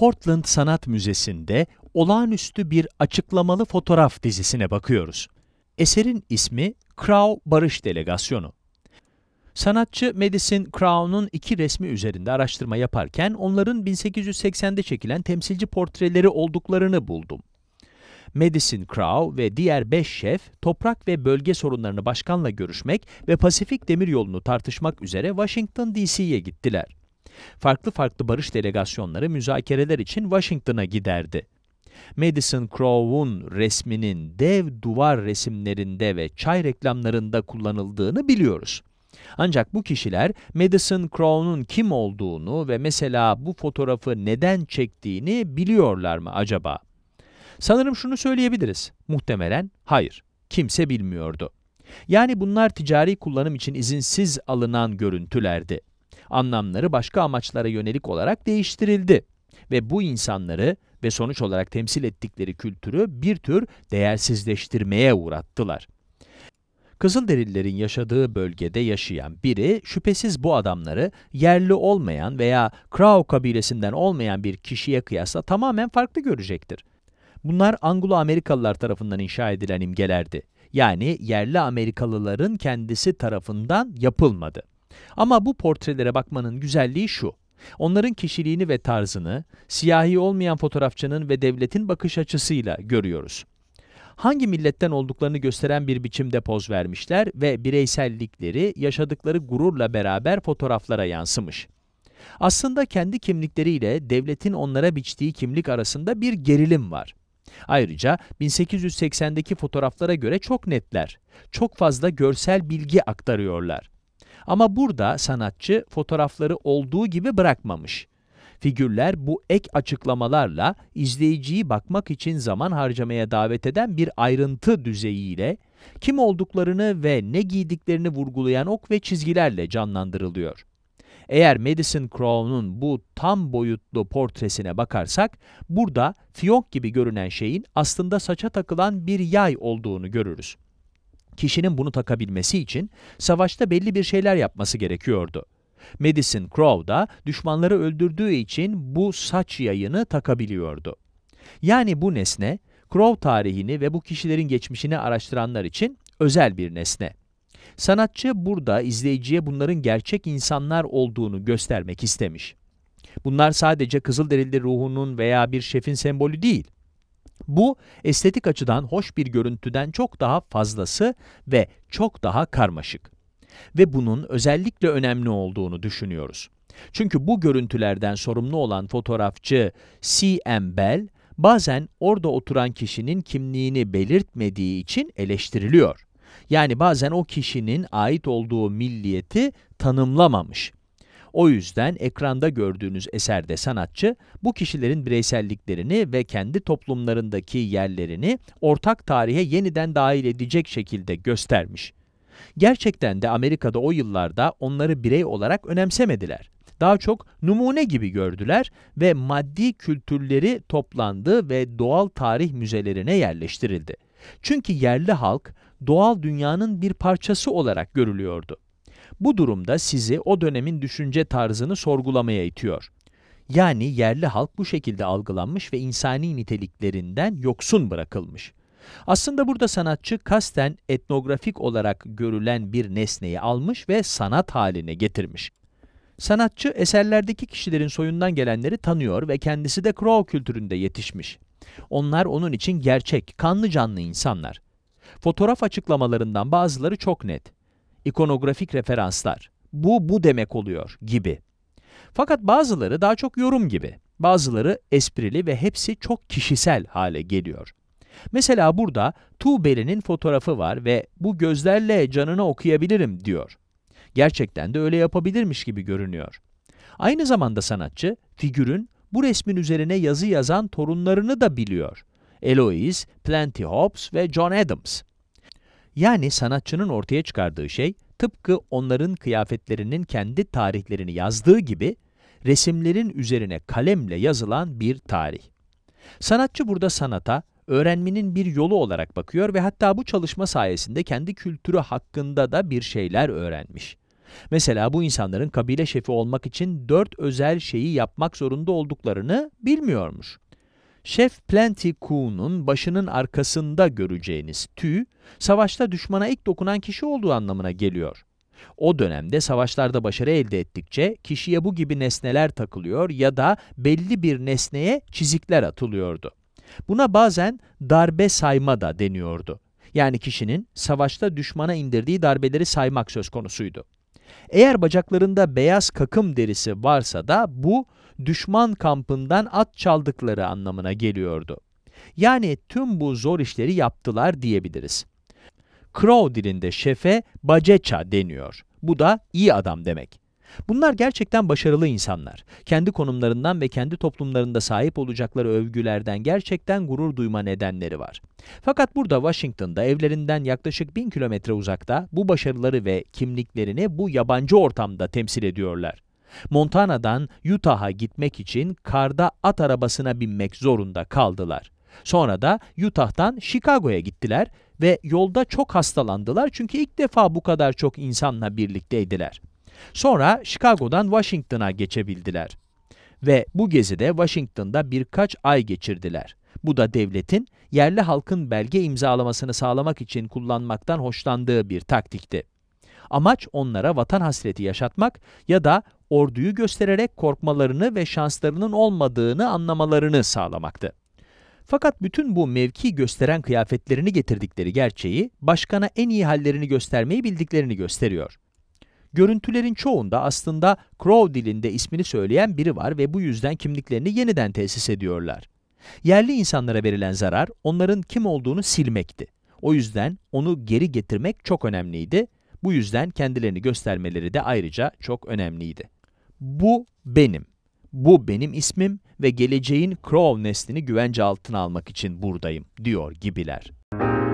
Portland Sanat Müzesi'nde olağanüstü bir açıklamalı fotoğraf dizisine bakıyoruz. Eserin ismi Crow Barış Delegasyonu. Sanatçı Madison Crow'nun iki resmi üzerinde araştırma yaparken onların 1880'de çekilen temsilci portreleri olduklarını buldum. Madison Crow ve diğer beş şef toprak ve bölge sorunlarını başkanla görüşmek ve Pasifik Demiryolu'nu tartışmak üzere Washington DC'ye gittiler. Farklı farklı barış delegasyonları müzakereler için Washington'a giderdi. Madison Crowe'un resminin dev duvar resimlerinde ve çay reklamlarında kullanıldığını biliyoruz. Ancak bu kişiler Madison Crow'un kim olduğunu ve mesela bu fotoğrafı neden çektiğini biliyorlar mı acaba? Sanırım şunu söyleyebiliriz. Muhtemelen hayır. Kimse bilmiyordu. Yani bunlar ticari kullanım için izinsiz alınan görüntülerdi anlamları başka amaçlara yönelik olarak değiştirildi ve bu insanları ve sonuç olarak temsil ettikleri kültürü bir tür değersizleştirmeye uğrattılar. Kızılderililerin yaşadığı bölgede yaşayan biri şüphesiz bu adamları yerli olmayan veya Krau kabilesinden olmayan bir kişiye kıyasla tamamen farklı görecektir. Bunlar Anglo-Amerikalılar tarafından inşa edilen imgelerdi. Yani yerli Amerikalıların kendisi tarafından yapılmadı. Ama bu portrelere bakmanın güzelliği şu. Onların kişiliğini ve tarzını siyahi olmayan fotoğrafçının ve devletin bakış açısıyla görüyoruz. Hangi milletten olduklarını gösteren bir biçimde poz vermişler ve bireysellikleri yaşadıkları gururla beraber fotoğraflara yansımış. Aslında kendi kimlikleriyle devletin onlara biçtiği kimlik arasında bir gerilim var. Ayrıca 1880'deki fotoğraflara göre çok netler, çok fazla görsel bilgi aktarıyorlar. Ama burada sanatçı fotoğrafları olduğu gibi bırakmamış. Figürler bu ek açıklamalarla izleyiciyi bakmak için zaman harcamaya davet eden bir ayrıntı düzeyiyle kim olduklarını ve ne giydiklerini vurgulayan ok ve çizgilerle canlandırılıyor. Eğer Madison Crow'un bu tam boyutlu portresine bakarsak, burada fiyonk gibi görünen şeyin aslında saça takılan bir yay olduğunu görürüz kişinin bunu takabilmesi için savaşta belli bir şeyler yapması gerekiyordu. Madison Crow da düşmanları öldürdüğü için bu saç yayını takabiliyordu. Yani bu nesne, Crow tarihini ve bu kişilerin geçmişini araştıranlar için özel bir nesne. Sanatçı burada izleyiciye bunların gerçek insanlar olduğunu göstermek istemiş. Bunlar sadece Kızılderili ruhunun veya bir şefin sembolü değil. Bu estetik açıdan hoş bir görüntüden çok daha fazlası ve çok daha karmaşık. Ve bunun özellikle önemli olduğunu düşünüyoruz. Çünkü bu görüntülerden sorumlu olan fotoğrafçı C.M. Bell, bazen orada oturan kişinin kimliğini belirtmediği için eleştiriliyor. Yani bazen o kişinin ait olduğu milliyeti tanımlamamış. O yüzden ekranda gördüğünüz eserde sanatçı, bu kişilerin bireyselliklerini ve kendi toplumlarındaki yerlerini ortak tarihe yeniden dahil edecek şekilde göstermiş. Gerçekten de Amerika'da o yıllarda onları birey olarak önemsemediler. Daha çok numune gibi gördüler ve maddi kültürleri toplandı ve doğal tarih müzelerine yerleştirildi. Çünkü yerli halk doğal dünyanın bir parçası olarak görülüyordu. Bu durumda sizi o dönemin düşünce tarzını sorgulamaya itiyor. Yani yerli halk bu şekilde algılanmış ve insani niteliklerinden yoksun bırakılmış. Aslında burada sanatçı kasten etnografik olarak görülen bir nesneyi almış ve sanat haline getirmiş. Sanatçı eserlerdeki kişilerin soyundan gelenleri tanıyor ve kendisi de Crow kültüründe yetişmiş. Onlar onun için gerçek, kanlı canlı insanlar. Fotoğraf açıklamalarından bazıları çok net ikonografik referanslar, bu bu demek oluyor gibi. Fakat bazıları daha çok yorum gibi, bazıları esprili ve hepsi çok kişisel hale geliyor. Mesela burada Tuğberi'nin fotoğrafı var ve bu gözlerle canını okuyabilirim diyor. Gerçekten de öyle yapabilirmiş gibi görünüyor. Aynı zamanda sanatçı, figürün bu resmin üzerine yazı yazan torunlarını da biliyor. Eloise, Plenty Hobbs ve John Adams. Yani sanatçının ortaya çıkardığı şey, tıpkı onların kıyafetlerinin kendi tarihlerini yazdığı gibi, resimlerin üzerine kalemle yazılan bir tarih. Sanatçı burada sanata, öğrenmenin bir yolu olarak bakıyor ve hatta bu çalışma sayesinde kendi kültürü hakkında da bir şeyler öğrenmiş. Mesela bu insanların kabile şefi olmak için dört özel şeyi yapmak zorunda olduklarını bilmiyormuş. Şef Plenty Kuhn'un başının arkasında göreceğiniz tüy, savaşta düşmana ilk dokunan kişi olduğu anlamına geliyor. O dönemde savaşlarda başarı elde ettikçe kişiye bu gibi nesneler takılıyor ya da belli bir nesneye çizikler atılıyordu. Buna bazen darbe sayma da deniyordu. Yani kişinin savaşta düşmana indirdiği darbeleri saymak söz konusuydu. Eğer bacaklarında beyaz kakım derisi varsa da bu düşman kampından at çaldıkları anlamına geliyordu. Yani tüm bu zor işleri yaptılar diyebiliriz. Crow dilinde şefe baceça deniyor. Bu da iyi adam demek. Bunlar gerçekten başarılı insanlar. Kendi konumlarından ve kendi toplumlarında sahip olacakları övgülerden gerçekten gurur duyma nedenleri var. Fakat burada Washington'da evlerinden yaklaşık 1000 kilometre uzakta bu başarıları ve kimliklerini bu yabancı ortamda temsil ediyorlar. Montana'dan Utah'a gitmek için karda at arabasına binmek zorunda kaldılar. Sonra da Utah'tan Chicago'ya gittiler ve yolda çok hastalandılar çünkü ilk defa bu kadar çok insanla birlikteydiler. Sonra Chicago'dan Washington'a geçebildiler. Ve bu gezide Washington'da birkaç ay geçirdiler. Bu da devletin yerli halkın belge imzalamasını sağlamak için kullanmaktan hoşlandığı bir taktikti. Amaç onlara vatan hasreti yaşatmak ya da orduyu göstererek korkmalarını ve şanslarının olmadığını anlamalarını sağlamaktı. Fakat bütün bu mevki gösteren kıyafetlerini getirdikleri gerçeği, başkana en iyi hallerini göstermeyi bildiklerini gösteriyor. Görüntülerin çoğunda aslında Crow dilinde ismini söyleyen biri var ve bu yüzden kimliklerini yeniden tesis ediyorlar. Yerli insanlara verilen zarar onların kim olduğunu silmekti. O yüzden onu geri getirmek çok önemliydi. Bu yüzden kendilerini göstermeleri de ayrıca çok önemliydi. Bu benim. Bu benim ismim ve geleceğin Crow neslini güvence altına almak için buradayım diyor gibiler.